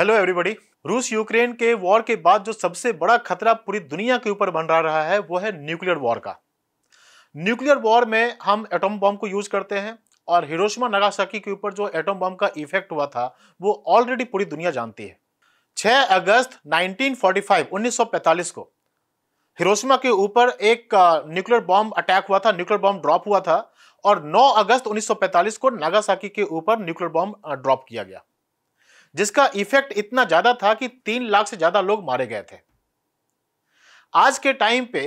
Hello everybody रूस Ukraine के war के बाद जो सबसे बड़ा खतरा पूरी दुनिया के ऊपर बन रहा है वो है न्यूक्लियर वॉर का न्यूक्लियर वॉर में हम एटम बॉम्ब को यूज करते हैं और हिरोशिमा नागासाकी के ऊपर जो एटम बॉम्ब का इफेक्ट हुआ था वो ऑलरेडी पूरी दुनिया जानती है 6 अगस्त 1945 1945 को हिरोशिमा के ऊपर एक न्यूक्लियर बॉम्ब अटैक हुआ था न्यूक्लियर बॉम्ब ड्रॉप हुआ था और 9 अगस्त 1945 को नागासाकी के ऊपर न्यूक्लियर बॉम्ब ड्रॉप किया गया जिसका इफेक्ट इतना ज्यादा था कि तीन लाख से ज्यादा लोग मारे गए थे आज के टाइम पे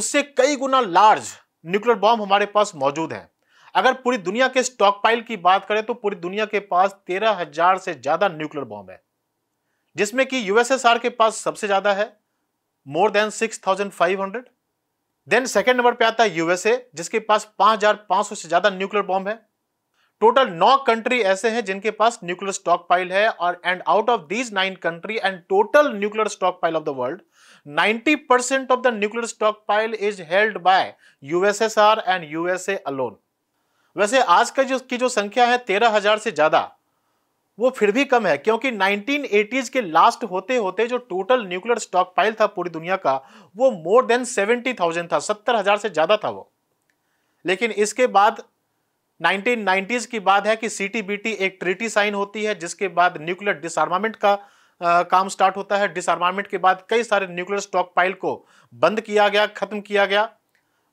उससे कई गुना लार्ज न्यूक्लियर बॉम्ब हमारे पास मौजूद हैं अगर पूरी दुनिया के स्टॉकपाइल की बात करें तो पूरी दुनिया के पास तेरह हजार से ज्यादा न्यूक्लियर बॉम्ब है जिसमें कि यूएसएसआर के पास सबसे ज्यादा है more than six thousand five hundred then second number पे आता है यूएसए जिसके पास पांच हजार पांच सौ से ज्यादा न्यूक्लियर बॉम्ब है टोटल नौ कंट्री ऐसे हैं जिनके पास न्यूक्लियर स्टॉक पाइल है और and out of these nine country and total nuclear stockpile of the world 90% percent of the nuclear stockpile is held by USSR and USA alone वैसे आज का जो की जो संख्या है तेरह हजार से ज्यादा वो फिर भी कम है क्योंकि 1980s के लास्ट होते होते जो टोटल न्यूक्लियर स्टॉक पाइल था पूरी दुनिया का वो मोर देन 70,000 था सत्तर से ज्यादा था वो लेकिन इसके बाद 1990s की बात है कि सी एक ट्रीटी साइन होती है जिसके बाद न्यूक्लियर डिसआर्मामेंट का आ, काम स्टार्ट होता है डिसआर्मामेंट के बाद कई सारे न्यूक्लियर स्टॉक पाइल को बंद किया गया खत्म किया गया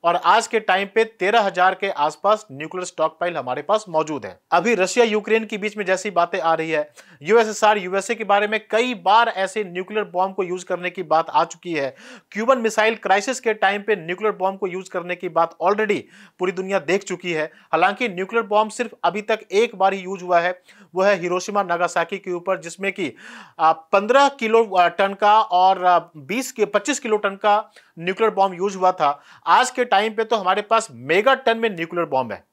और आज के टाइम पे तेरह हजार के आसपास न्यूक्लियर स्टॉक पाइल हमारे पास मौजूद है अभी रशिया यूक्रेन के बीच में जैसी बातें आ रही है यूएसएसआर यूएसए के बारे में कई बार ऐसे न्यूक्लियर बॉम्ब को यूज करने की बात आ चुकी है क्यूबन मिसाइल क्राइसिस के टाइम पे न्यूक्लियर बॉम्ब को यूज करने की बात ऑलरेडी पूरी दुनिया देख चुकी है हालांकि न्यूक्लियर बॉम्ब सिर्फ अभी तक एक बार ही यूज हुआ है वो है हिरोशिमा नागासाकी के ऊपर जिसमें कि पंद्रह किलो टन का और बीस पच्चीस किलो टन का न्यूक्लियर बॉम्ब यूज हुआ था आज के टाइम पे तो हमारे पास मेगा टन में न्यूक्लियर बॉम्ब है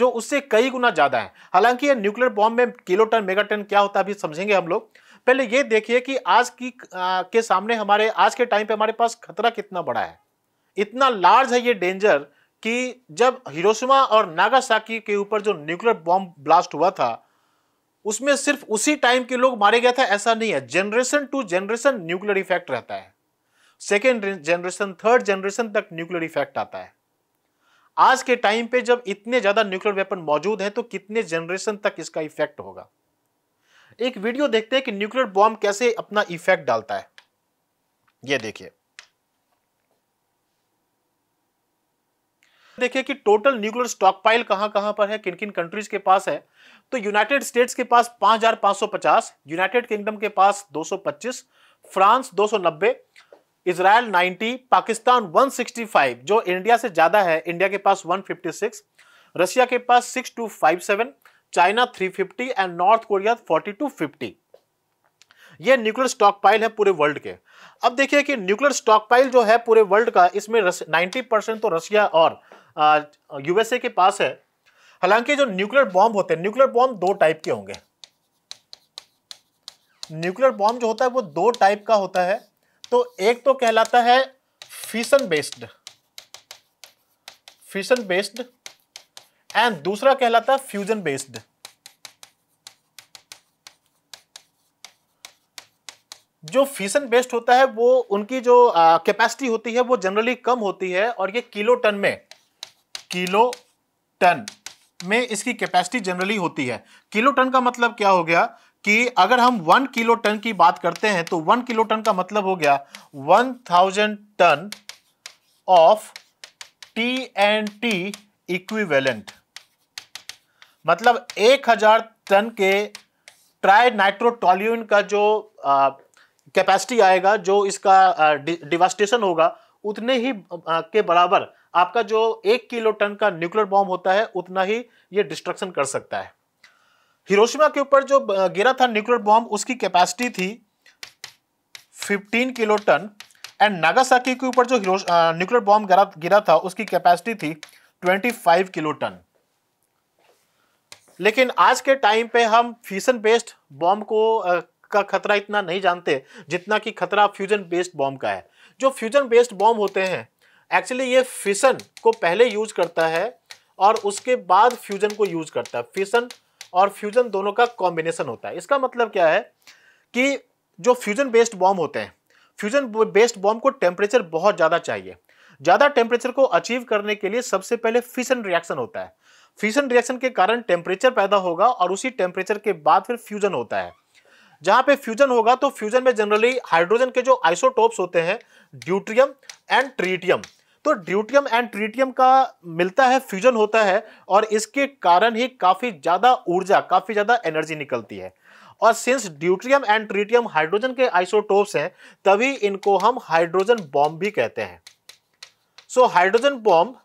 जो उससे कई गुना ज्यादा है हालांकि ये न्यूक्लियर बॉम्ब में किलो टन मेगा टन क्या होता है अभी समझेंगे हम लोग पहले ये देखिए कि आज की आ, के सामने हमारे आज के टाइम पे हमारे पास खतरा कितना बड़ा है इतना लार्ज है ये डेंजर कि जब हिरोशिमा और नागासाकी के ऊपर जो न्यूक्लियर बॉम्ब ब्लास्ट हुआ था उसमें सिर्फ उसी टाइम के लोग मारे गए थे ऐसा नहीं है generation to generation nuclear effect रहता है सेकेंड जनरेशन थर्ड जनरेशन तक न्यूक्लियर इफेक्ट आता है आज के टाइम पे जब इतने ज़्यादा न्यूक्लियर वेपन मौजूद हैं तो कितने जनरेशन तक इसका इफेक्ट होगा एक वीडियो देखते हैं कि न्यूक्लियर बॉम्ब कैसे अपना इफेक्ट डालता है ये देखिए देखिए कि टोटल न्यूक्लियर स्टॉकपाइल कहां कहां पर है किन किन कंट्रीज के पास है तो यूनाइटेड स्टेट्स के पास 5550 यूनाइटेड किंगडम के पास 225 फ्रांस 290 इसराइल 90 पाकिस्तान 165 जो इंडिया से ज्यादा है इंडिया के पास 156 रशिया के पास 6257 चाइना 350 एंड नॉर्थ कोरिया 4250 ये न्यूक्लियर स्टॉकपाइल है पूरे वर्ल्ड के अब देखिए कि न्यूक्लियर स्टॉकपाइल जो है पूरे वर्ल्ड का इसमें नाइनटी परसेंट तो रशिया और यूएसए के पास है हालांकि जो न्यूक्लियर बॉम्ब होते हैं न्यूक्लियर बॉम्ब दो टाइप के होंगे न्यूक्लियर बॉम्ब जो होता है वो दो टाइप का होता है तो एक तो कहलाता है fission based fission based and दूसरा कहलाता है फ्यूजन बेस्ड जो फीसन बेस्ड होता है वो उनकी जो कैपेसिटी होती है वो जनरली कम होती है और ये किलो टन में किलो टन में इसकी कैपेसिटी जनरली होती है किलो टन का मतलब क्या हो गया कि अगर हम वन किलो टन की बात करते हैं तो वन किलो टन का मतलब हो गया one thousand ton of T and T equivalent मतलब एक हजार टन के ट्राई नाइट्रोटॉल्यून का जो कैपेसिटी आएगा जो इसका डिवास्टेशन होगा उतने ही आ, के बराबर आपका जो एक किलो टन का न्यूक्लियर बॉम्ब होता है उतना ही ये डिस्ट्रक्शन कर सकता है हिरोशिमा के ऊपर जो गिरा था न्यूक्लियर बॉम्ब उसकी कैपेसिटी थी 15 किलो टन एंड नागासाकी के ऊपर जो न्यूक्लियर बॉम्ब गिरा गिरा था उसकी कैपेसिटी थी 25 किलो टन लेकिन आज के टाइम पे हम फ्यूजन बेस्ड बॉम्ब को का खतरा इतना नहीं जानते जितना कि खतरा फ्यूजन बेस्ड बॉम्ब का है जो फ्यूजन बेस्ड बॉम्ब होते हैं एक्चुअली ये फिशन को पहले यूज करता है और उसके बाद फ्यूजन को यूज करता है फिसन और फ्यूजन दोनों का कॉम्बिनेशन होता है इसका मतलब क्या है कि जो फ्यूजन बेस्ड बॉम्ब होते हैं फ्यूजन बेस्ड बॉम्ब को टेम्परेचर बहुत ज़्यादा चाहिए ज़्यादा टेम्परेचर को अचीव करने के लिए सबसे पहले फिशन रिएक्शन होता है फिशन रिएक्शन के कारण टेम्परेचर पैदा होगा और उसी टेम्परेचर के बाद फिर फ्यूजन होता है जहां पे फ्यूजन होगा तो फ्यूजन में जनरली हाइड्रोजन के जो आइसोटोप्स होते हैं ड्यूट्रियम एंड ट्रीटियम तो ड्यूटियम एंड ट्रीटियम का मिलता है फ्यूजन होता है और इसके कारण ही काफ़ी ज़्यादा ऊर्जा काफ़ी ज़्यादा एनर्जी निकलती है और since deuterium and tritium hydrogen के आइसोटोप्स हैं तभी इनको हम हाइड्रोजन बॉम्ब भी कहते हैं so hydrogen bomb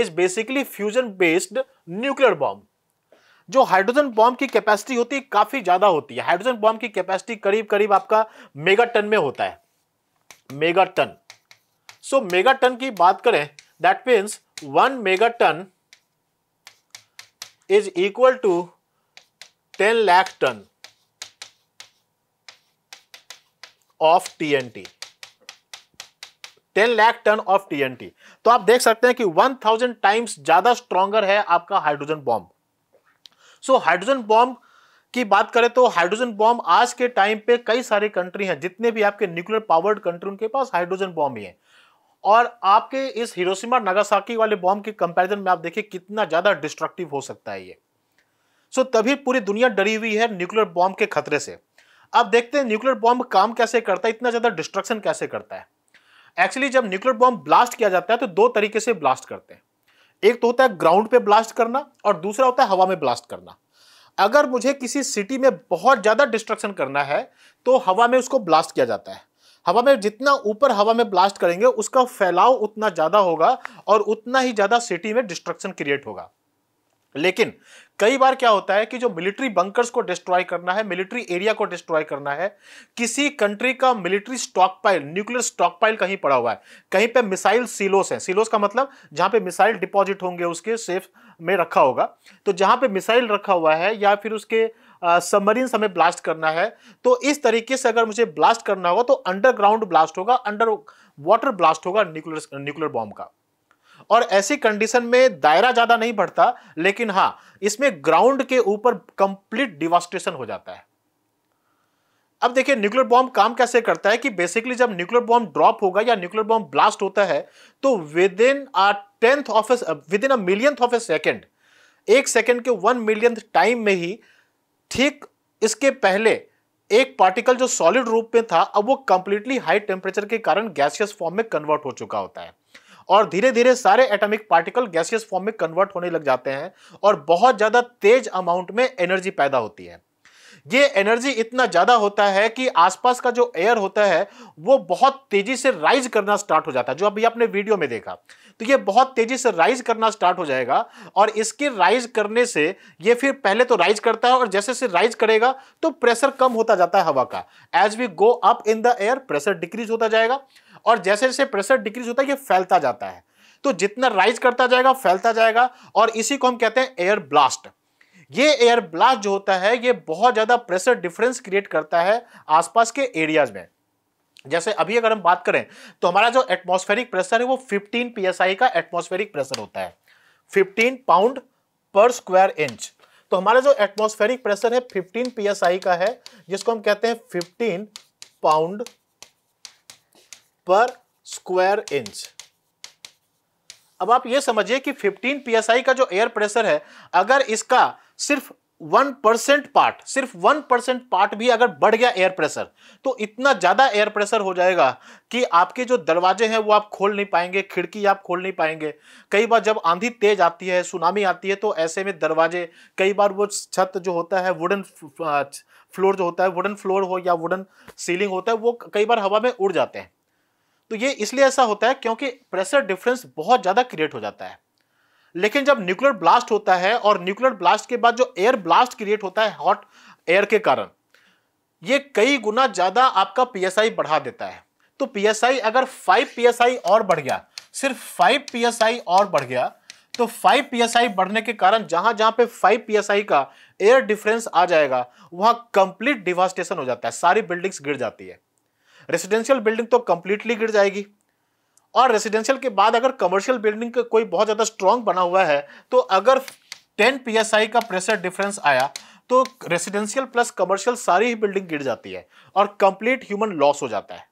is basically fusion based nuclear bomb जो हाइड्रोजन बॉम्ब की कैपेसिटी होती है काफ़ी ज़्यादा होती है हाइड्रोजन बॉम्ब की कैपेसिटी करीब करीब आपका मेगा टन में होता है megaton so megaton की बात करें that means one megaton is equal to ten lakh ton of T N T ten lakh ton of T N T तो आप देख सकते हैं कि वन थाउजेंड टाइम्स ज्यादा स्ट्रॉन्गर है आपका hydrogen bomb so hydrogen bomb की बात करें तो हाइड्रोजन बॉम्ब आज के टाइम पे कई सारे कंट्री हैं जितने भी आपके न्यूक्लियर पावर्ड कंट्री उनके पास हाइड्रोजन बॉम्ब ही है और आपके इस हिरोशिमा नागासाकी वाले बॉम्ब के कंपैरिजन में आप देखिए कितना ज़्यादा डिस्ट्रक्टिव हो सकता है ये सो तभी पूरी दुनिया डरी हुई है न्यूक्लियर बॉम्ब के खतरे से अब देखते हैं न्यूक्लियर बॉम्ब काम कैसे करता है इतना ज़्यादा डिस्ट्रक्शन कैसे करता है एक्चुअली जब न्यूक्लियर बॉम्ब ब्लास्ट किया जाता है तो दो तरीके से ब्लास्ट करते हैं एक तो होता है ग्राउंड पे ब्लास्ट करना और दूसरा होता है हवा में ब्लास्ट करना अगर मुझे किसी सिटी में बहुत ज़्यादा डिस्ट्रक्शन करना है तो हवा में उसको ब्लास्ट किया जाता है हवा में जितना ऊपर हवा में ब्लास्ट करेंगे उसका फैलाव उतना ज़्यादा होगा और उतना ही ज़्यादा सिटी में डिस्ट्रक्शन क्रिएट होगा लेकिन कई बार क्या होता है कि जो मिलिट्री बंकर्स को डिस्ट्रॉय करना है मिलिट्री एरिया को डिस्ट्रॉय करना है किसी कंट्री का मिलिट्री स्टॉकपाइल न्यूक्लियर स्टॉकपाइल कहीं पड़ा हुआ है कहीं पे मिसाइल सिलोस है सिलोस का मतलब जहां पे मिसाइल डिपॉजिट होंगे उसके सेफ में रखा होगा तो जहां पे मिसाइल रखा हुआ है या फिर उसके सबमरीन से हमें ब्लास्ट करना है तो इस तरीके से अगर मुझे ब्लास्ट करना होगा तो अंडरग्राउंड ब्लास्ट होगा अंडर वाटर ब्लास्ट होगा न्यूक्लियर न्यूक्लियर बॉम्ब का और ऐसी कंडीशन में दायरा ज़्यादा नहीं बढ़ता लेकिन हाँ इसमें ग्राउंड के ऊपर कंप्लीट डिवास्टेशन हो जाता है अब देखिए न्यूक्लियर बॉम्ब काम कैसे करता है कि बेसिकली जब न्यूक्लियर बॉम्ब ड्रॉप होगा या न्यूक्लियर बॉम्ब ब्लास्ट होता है तो within a tenth of a within a millionth of a second एक सेकेंड के वन मिलियंथ टाइम में ही ठीक इसके पहले एक पार्टिकल जो सॉलिड रूप में था अब वो कंप्लीटली हाई टेम्परेचर के कारण गैसियस फॉर्म में कन्वर्ट हो चुका होता है और धीरे धीरे सारे एटॉमिक पार्टिकल गैसियस फॉर्म में कन्वर्ट होने लग जाते हैं और बहुत ज़्यादा तेज अमाउंट में एनर्जी पैदा होती है ये एनर्जी इतना ज़्यादा होता है कि आसपास का जो एयर होता है वो बहुत तेज़ी से राइज करना स्टार्ट हो जाता है जो अभी आपने वीडियो में देखा तो ये बहुत तेजी से राइज करना स्टार्ट हो जाएगा और इसके राइज करने से ये फिर पहले तो राइज करता है और जैसे जैसे राइज करेगा तो प्रेशर कम होता जाता है हवा का as we go up in the air pressure decrease होता जाएगा और जैसे जैसे प्रेशर डिक्रीज होता है ये फैलता जाता है तो जितना राइज करता जाएगा फैलता जाएगा और इसी को हम कहते हैं एयर ब्लास्ट ये एयर ब्लास्ट जो होता है ये बहुत ज़्यादा प्रेशर डिफरेंस क्रिएट करता है आसपास के एरियाज में जैसे अभी अगर हम बात करें तो हमारा जो एटमॉस्फेरिक प्रेशर है वो 15 पीएसआई का एटमॉस्फेरिक प्रेशर होता है 15 पाउंड पर स्क्वायर इंच तो हमारा जो एटमॉस्फेरिक प्रेशर है 15 पीएसआई का है जिसको हम कहते हैं 15 पाउंड पर स्क्वायर इंच अब आप ये समझिए कि 15 पीएसआई का जो एयर प्रेशर है अगर इसका सिर्फ वन परसेंट पार्ट सिर्फ वन परसेंट पार्ट भी अगर बढ़ गया एयर प्रेशर तो इतना ज़्यादा एयर प्रेशर हो जाएगा कि आपके जो दरवाजे हैं वो आप खोल नहीं पाएंगे खिड़की आप खोल नहीं पाएंगे कई बार जब आंधी तेज आती है सुनामी आती है तो ऐसे में दरवाजे कई बार वो छत जो होता है वुडन फ्लोर जो होता है वुडन फ्लोर हो या वुडन सीलिंग होता है वो कई बार हवा में उड़ जाते हैं तो ये इसलिए ऐसा होता है क्योंकि प्रेशर डिफरेंस बहुत ज़्यादा क्रिएट हो जाता है लेकिन जब न्यूक्लियर ब्लास्ट होता है और न्यूक्लियर ब्लास्ट के बाद जो एयर ब्लास्ट क्रिएट होता है हॉट एयर के कारण ये कई गुना ज़्यादा आपका पीएसआई बढ़ा देता है तो पीएसआई अगर 5 पीएसआई और बढ़ गया सिर्फ 5 पीएसआई और बढ़ गया तो 5 पीएसआई बढ़ने के कारण जहां जहां पे 5 पीएसआई का एयर डिफरेंस आ जाएगा वहां कंप्लीट डिवास्टेशन हो जाता है सारी बिल्डिंग्स गिर जाती है रेसिडेंशियल बिल्डिंग तो कंप्लीटली गिर जाएगी और रेसिडेंशियल के बाद अगर कमर्शियल बिल्डिंग का कोई बहुत ज़्यादा स्ट्रॉन्ग बना हुआ है तो अगर 10 पीएसआई का प्रेशर डिफरेंस आया तो रेसिडेंशियल प्लस कमर्शियल सारी ही बिल्डिंग गिर जाती है और कंप्लीट ह्यूमन लॉस हो जाता है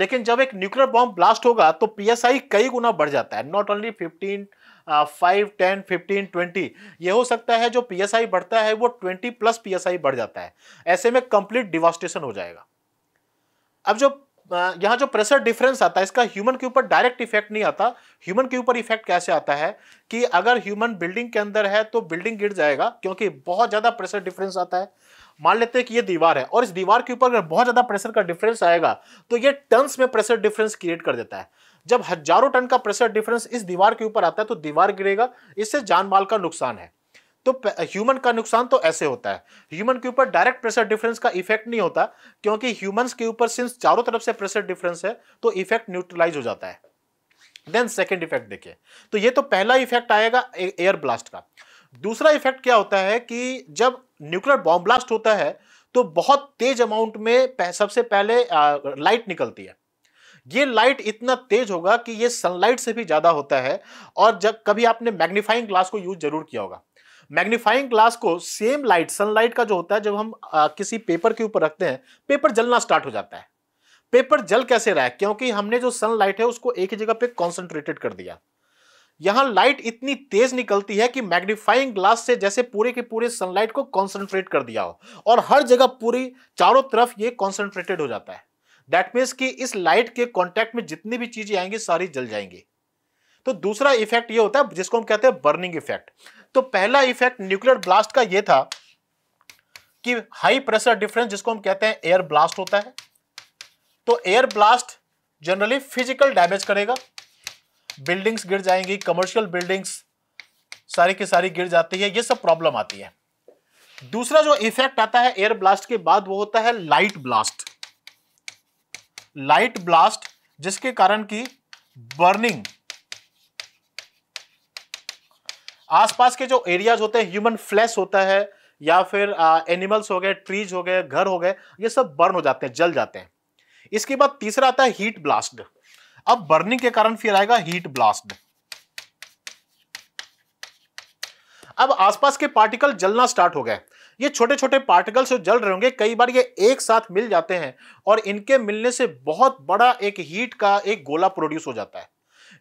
लेकिन जब एक न्यूक्लियर बॉम्ब ब्लास्ट होगा तो पीएसआई कई गुना बढ़ जाता है नॉट ओनली 15 5, 10, 15, ट्वेंटी ये हो सकता है जो पीएसआई बढ़ता है वो 20 प्लस पीएसआई बढ़ जाता है ऐसे में कंप्लीट डिवास्टेशन हो जाएगा अब जो यहाँ जो प्रेशर डिफरेंस आता है इसका ह्यूमन के ऊपर डायरेक्ट इफेक्ट नहीं आता ह्यूमन के ऊपर इफेक्ट कैसे आता है कि अगर ह्यूमन बिल्डिंग के अंदर है तो बिल्डिंग गिर जाएगा क्योंकि बहुत ज़्यादा प्रेशर डिफरेंस आता है मान लेते हैं कि ये दीवार है और इस दीवार के ऊपर अगर बहुत ज़्यादा प्रेशर का डिफरेंस आएगा तो ये टर्म्स में प्रेशर डिफरेंस क्रिएट कर देता है जब हजारों टन का प्रेशर डिफरेंस इस दीवार के ऊपर आता है तो दीवार गिरेगा इससे जान माल का नुकसान है तो ह्यूमन का नुकसान तो ऐसे होता है ह्यूमन के ऊपर डायरेक्ट प्रेशर डिफरेंस का इफेक्ट नहीं होता क्योंकि ह्यूमंस के ऊपर सिंस चारों तरफ से प्रेशर डिफरेंस है तो इफेक्ट न्यूट्रलाइज हो जाता है देन सेकेंड इफेक्ट देखिए तो ये तो पहला इफेक्ट आएगा एयर ब्लास्ट का दूसरा इफेक्ट क्या होता है कि जब न्यूक्लियर बॉम्ब ब्लास्ट होता है तो बहुत तेज अमाउंट में सबसे पहले लाइट निकलती है ये लाइट इतना तेज होगा कि ये सनलाइट से भी ज्यादा होता है और जब कभी आपने मैग्नीफाइंग ग्लास को यूज जरूर किया होगा मैग्नीफाइंग ग्लास को सेम लाइट सनलाइट का जो होता है जब हम आ, किसी पेपर के ऊपर रखते हैं पेपर जलना स्टार्ट हो जाता है पेपर जल कैसे रहा है क्योंकि हमने जो सनलाइट है उसको एक ही जगह पे कॉन्सेंट्रेटेड कर दिया यहां लाइट इतनी तेज निकलती है कि मैग्नीफाइंग ग्लास से जैसे पूरे के पूरे सनलाइट को कॉन्सेंट्रेट कर दिया हो और हर जगह पूरी चारों तरफ ये कॉन्सेंट्रेटेड हो जाता है दैट मीन्स कि इस लाइट के कॉन्टैक्ट में जितनी भी चीजें आएंगी सारी जल जाएंगी तो दूसरा इफेक्ट ये होता है जिसको हम कहते हैं बर्निंग इफेक्ट तो पहला इफेक्ट न्यूक्लियर ब्लास्ट का यह था कि हाई प्रेशर डिफरेंस जिसको हम कहते हैं एयर ब्लास्ट होता है तो air blast generally physical damage करेगा बिल्डिंग्स गिर जाएंगी कमर्शियल बिल्डिंग्स सारी की सारी गिर जाती है ये सब प्रॉब्लम आती है दूसरा जो इफेक्ट आता है एयर ब्लास्ट के बाद वो होता है लाइट ब्लास्ट लाइट ब्लास्ट जिसके कारण की बर्निंग आसपास के जो एरियाज होते हैं ह्यूमन फ्लैश होता है या फिर एनिमल्स हो गए ट्रीज हो गए घर हो गए ये सब बर्न हो जाते हैं जल जाते हैं इसके बाद तीसरा आता है हीट ब्लास्ट अब बर्निंग के कारण फिर आएगा हीट ब्लास्ट अब आसपास के पार्टिकल जलना स्टार्ट हो गए ये छोटे छोटे पार्टिकल्स जो जल रहे होंगे कई बार ये एक साथ मिल जाते हैं और इनके मिलने से बहुत बड़ा एक हीट का एक गोला प्रोड्यूस हो जाता है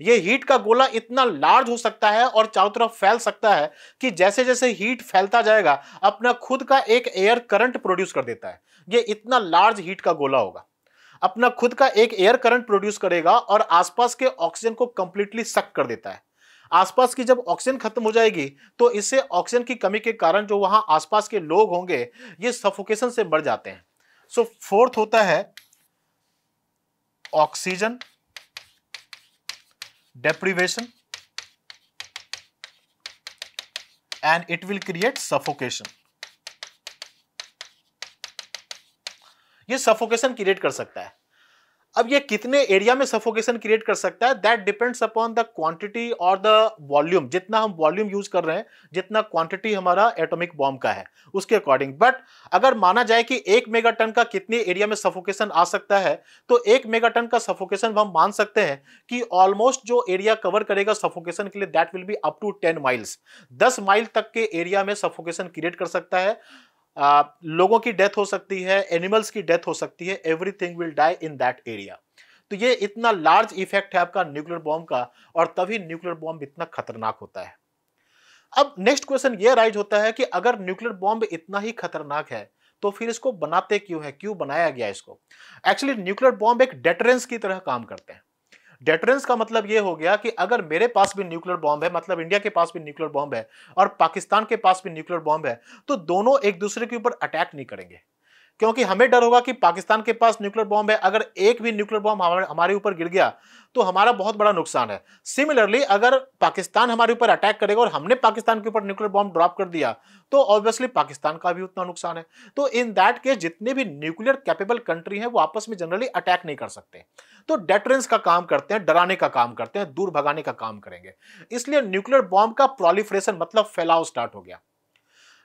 ये हीट का गोला इतना लार्ज हो सकता है और चारों तरफ फैल सकता है कि जैसे जैसे हीट फैलता जाएगा अपना खुद का एक एयर करंट प्रोड्यूस कर देता है ये इतना लार्ज हीट का गोला होगा अपना खुद का एक एयर करंट प्रोड्यूस करेगा और आसपास के ऑक्सीजन को कंप्लीटली सक कर देता है आसपास की जब ऑक्सीजन खत्म हो जाएगी तो इससे ऑक्सीजन की कमी के कारण जो वहां आसपास के लोग होंगे ये सफोकेशन से बढ़ जाते हैं सो so, फोर्थ होता है oxygen deprivation and it will create suffocation. ये सफोकेशन क्रिएट कर सकता है अब ये कितने एरिया में सफोकेशन क्रिएट कर सकता है that depends upon the quantity और द वॉल्यूम जितना हम वॉल्यूम यूज कर रहे हैं जितना क्वांटिटी हमारा एटॉमिक बॉम्ब का है उसके अकॉर्डिंग बट अगर माना जाए कि एक मेगा टन का कितने एरिया में सफोकेशन आ सकता है तो एक मेगा टन का सफोकेशन हम मान सकते हैं कि ऑलमोस्ट जो एरिया कवर करेगा सफोकेशन के लिए that will be up to ten miles दस माइल तक के एरिया में सफोकेशन क्रिएट कर सकता है लोगों की डेथ हो सकती है एनिमल्स की डेथ हो सकती है everything will die in that area तो ये इतना लार्ज इफेक्ट है आपका न्यूक्लियर बॉम्ब का और तभी न्यूक्लियर बॉम्ब इतना खतरनाक होता है अब नेक्स्ट क्वेश्चन ये राइज होता है कि अगर न्यूक्लियर बॉम्ब इतना ही खतरनाक है तो फिर इसको बनाते क्यों है क्यों बनाया गया इसको एक्चुअली न्यूक्लियर बॉम्ब एक डेटरेंस की तरह काम करते हैं डेटरेंस का मतलब ये हो गया कि अगर मेरे पास भी न्यूक्लियर बॉम्ब है मतलब इंडिया के पास भी न्यूक्लियर बॉम्ब है और पाकिस्तान के पास भी न्यूक्लियर बॉम्ब है तो दोनों एक दूसरे के ऊपर अटैक नहीं करेंगे क्योंकि हमें डर होगा कि पाकिस्तान के पास न्यूक्लियर बॉम्ब है अगर एक भी न्यूक्लियर बॉम्ब हमारे ऊपर गिर गया तो हमारा बहुत बड़ा नुकसान है सिमिलरली अगर पाकिस्तान हमारे ऊपर अटैक करेगा और हमने पाकिस्तान के ऊपर न्यूक्लियर बॉम्ब ड्रॉप कर दिया तो ऑब्वियसली पाकिस्तान का भी उतना नुकसान है तो इन दैट केस जितने भी न्यूक्लियर कैपेबल कंट्री हैं वो आपस में जनरली अटैक नहीं कर सकते तो डेटरेंस का काम करते हैं डराने का काम करते हैं दूर भगाने का काम करेंगे इसलिए न्यूक्लियर बॉम्ब का प्रोलिफ्रेशन मतलब फैलाव स्टार्ट हो गया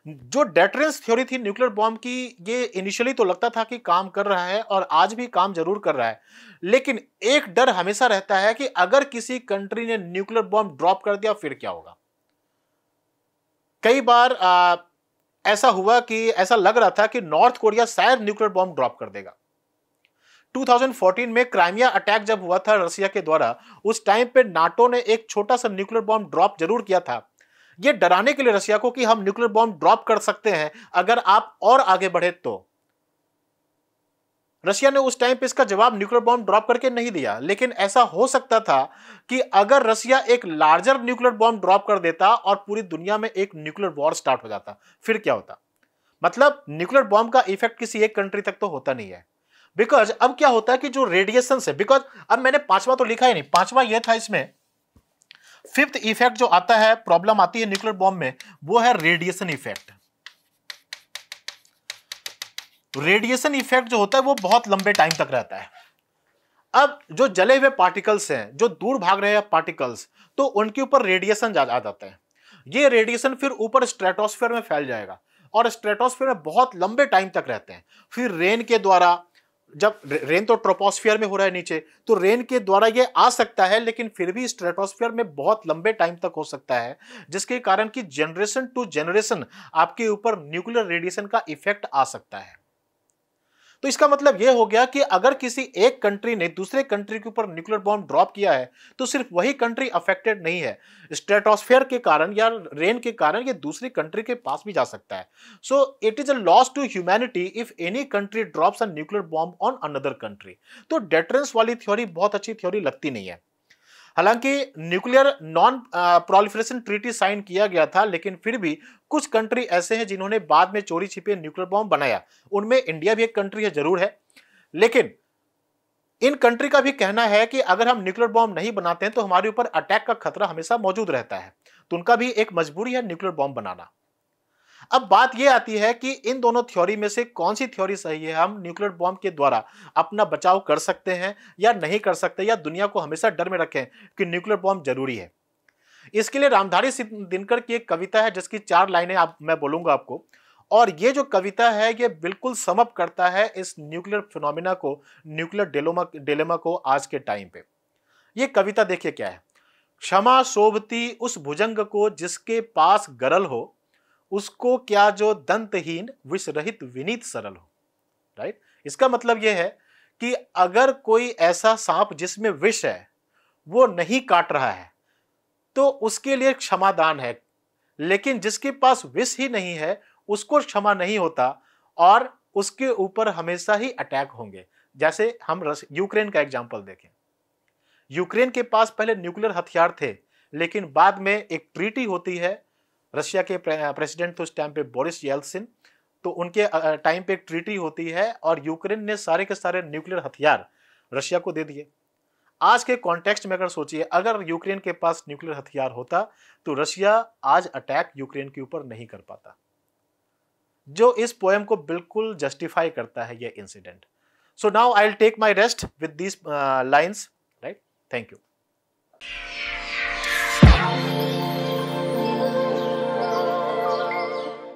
जो डेटरेंस थ्योरी थी न्यूक्लियर बॉम्ब की ये इनिशियली तो लगता था कि काम कर रहा है और आज भी काम जरूर कर रहा है लेकिन एक डर हमेशा रहता है कि अगर किसी कंट्री ने न्यूक्लियर बॉम्ब ड्रॉप कर दिया फिर क्या होगा कई बार आ, ऐसा हुआ कि ऐसा लग रहा था कि नॉर्थ कोरिया शायद न्यूक्लियर बॉम्ब ड्रॉप कर देगा 2014 में क्राइमिया अटैक जब हुआ था रसिया के द्वारा उस टाइम पे नाटो ने एक छोटा सा न्यूक्लियर बॉम्ब ड्रॉप जरूर किया था ये डराने के लिए रशिया को कि हम न्यूक्लियर बॉम्ब ड्रॉप कर सकते हैं अगर आप और आगे बढ़े तो रशिया ने उस टाइम पे इसका जवाब न्यूक्लियर बॉम्ब ड्रॉप करके नहीं दिया लेकिन ऐसा हो सकता था कि अगर रशिया एक लार्जर न्यूक्लियर बॉम्ब ड्रॉप कर देता और पूरी दुनिया में एक न्यूक्लियर वॉर स्टार्ट हो जाता फिर क्या होता मतलब न्यूक्लियर बॉम्ब का इफेक्ट किसी एक कंट्री तक तो होता नहीं है बिकॉज अब क्या होता है कि जो रेडिएशन है बिकॉज अब मैंने पांचवा तो लिखा ही नहीं पांचवा यह था इसमें फिफ्थ इफेक्ट जो आता है प्रॉब्लम आती है न्यूक्लियर बॉम्ब में वो है रेडिएशन इफेक्ट रेडिएशन इफेक्ट जो होता है वो बहुत लंबे टाइम तक रहता है अब जो जले हुए पार्टिकल्स हैं जो दूर भाग रहे हैं पार्टिकल्स तो उनके ऊपर रेडिएशन आ जाता है ये रेडिएशन फिर ऊपर स्ट्रेटोस्फेयर में फैल जाएगा और स्ट्रेटोस्फेयर में बहुत लंबे टाइम तक रहते हैं फिर रेन के द्वारा जब रेन तो ट्रोपोस्फियर में हो रहा है नीचे तो रेन के द्वारा ये आ सकता है लेकिन फिर भी स्ट्रेटोस्फियर में बहुत लंबे टाइम तक हो सकता है जिसके कारण कि जनरेशन टू जनरेशन आपके ऊपर न्यूक्लियर रेडिएशन का इफेक्ट आ सकता है तो इसका मतलब यह हो गया कि अगर किसी एक कंट्री ने दूसरे कंट्री के ऊपर न्यूक्लियर बॉम्ब ड्रॉप किया है तो सिर्फ वही कंट्री अफेक्टेड नहीं है स्ट्रेटोस्फेयर के कारण या रेन के कारण ये दूसरी कंट्री के पास भी जा सकता है so it is a loss to humanity if any country drops a nuclear bomb on another country तो डेटरेंस वाली थ्योरी बहुत अच्छी थ्योरी लगती नहीं है हालांकि nuclear non proliferation treaty sign किया गया था लेकिन फिर भी कुछ कंट्री ऐसे हैं जिन्होंने बाद में चोरी छिपे न्यूक्लियर बॉम्ब बनाया उनमें इंडिया भी एक कंट्री है जरूर है लेकिन इन कंट्री का भी कहना है कि अगर हम न्यूक्लियर बॉम्ब नहीं बनाते हैं तो हमारे ऊपर अटैक का खतरा हमेशा मौजूद रहता है तो उनका भी एक मजबूरी है न्यूक्लियर बॉम्ब बनाना अब बात यह आती है कि इन दोनों थ्योरी में से कौन सी थ्योरी सही है हम न्यूक्लियर बॉम्ब के द्वारा अपना बचाव कर सकते हैं या नहीं कर सकते या दुनिया को हमेशा डर में रखें कि न्यूक्लियर बॉम्ब जरूरी है इसके लिए रामधारी दिनकर की एक कविता है जिसकी चार लाइनें आप मैं बोलूंगा आपको और ये जो कविता है ये बिल्कुल समअप करता है इस न्यूक्लियर फिनोमिना को न्यूक्लियर डेलोमा डेलेमा को आज के टाइम पे ये कविता देखिए क्या है क्षमा शोभती उस भुजंग को जिसके पास गरल हो उसको क्या जो दंतहीन विष रहित विनीत सरल हो राइट इसका मतलब यह है कि अगर कोई ऐसा सांप जिसमें विष है वो नहीं काट रहा है तो उसके लिए क्षमादान है लेकिन जिसके पास विष ही नहीं है उसको क्षमा नहीं होता और उसके ऊपर हमेशा ही अटैक होंगे जैसे हम यूक्रेन का एग्जाम्पल देखें यूक्रेन के पास पहले न्यूक्लियर हथियार थे लेकिन बाद में एक ट्रीटी होती है रशिया के प्रेसिडेंट थे उस टाइम पे बोरिस येल्सिन तो उनके टाइम पे एक ट्रीटी होती है और यूक्रेन ने सारे के सारे न्यूक्लियर हथियार रशिया को दे दिए आज के कॉन्टेक्स्ट में अगर सोचिए अगर यूक्रेन के पास न्यूक्लियर हथियार होता तो रशिया आज अटैक यूक्रेन के ऊपर नहीं कर पाता जो इस पोएम को बिल्कुल जस्टिफाई करता है यह incident so now I will take my rest with these lines right thank you